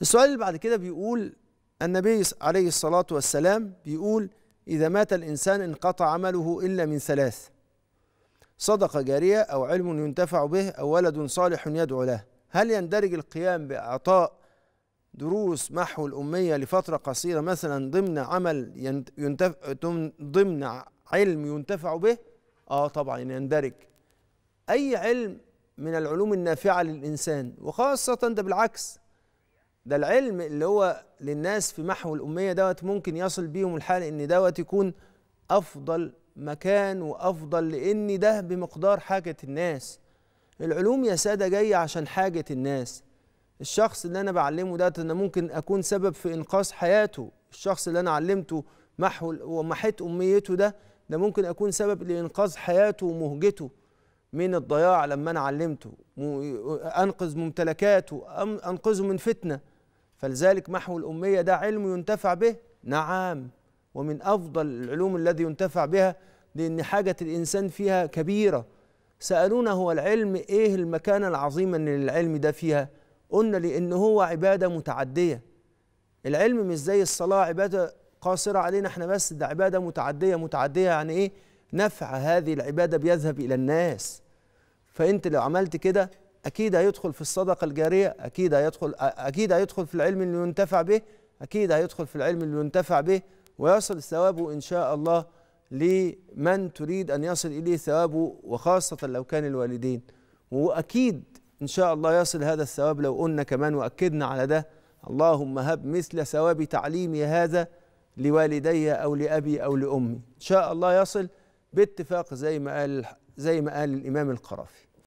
السؤال اللي بعد كده بيقول النبي عليه الصلاة والسلام بيقول إذا مات الإنسان انقطع عمله إلا من ثلاث صدقة جارية أو علم ينتفع به أو ولد صالح يدعو له هل يندرج القيام بإعطاء دروس محو الأمية لفترة قصيرة مثلا ضمن عمل ينتفع ضمن علم ينتفع به؟ آه طبعا يندرج أي علم من العلوم النافعة للإنسان وخاصة ده بالعكس ده العلم اللي هو للناس في محو الأمية دوت ممكن يصل بيهم الحال إن دوت يكون أفضل مكان وأفضل لأن ده بمقدار حاجة الناس العلوم يا سادة جاية عشان حاجة الناس الشخص اللي أنا بعلمه ده أنا ممكن أكون سبب في إنقاذ حياته الشخص اللي أنا علمته محو ومحيت أميته ده ده ممكن أكون سبب لإنقاذ حياته ومهجته من الضياع لما أنا علمته أنقذ ممتلكاته أنقذه من فتنة فلذلك محو الأمية ده علم ينتفع به نعم ومن أفضل العلوم الذي ينتفع بها لأن حاجة الإنسان فيها كبيرة سألونا هو العلم إيه المكانة العظيمة اللي العلم ده فيها قلنا لأن هو عبادة متعدية العلم مش زي الصلاة عبادة قاصرة علينا احنا بس ده عبادة متعدية متعدية يعني إيه نفع هذه العبادة بيذهب إلى الناس فأنت لو عملت كده اكيد هيدخل في الصدقه الجاريه اكيد هيدخل اكيد هيدخل في العلم اللي ينتفع به اكيد هيدخل في العلم اللي ينتفع به ويصل ثوابه ان شاء الله لمن تريد ان يصل اليه ثوابه وخاصه لو كان الوالدين واكيد ان شاء الله يصل هذا الثواب لو قلنا كمان واكدنا على ده اللهم هب مثل ثواب تعليمي هذا لوالدي او لابي او لامي ان شاء الله يصل باتفاق زي ما قال زي ما قال الامام القرافي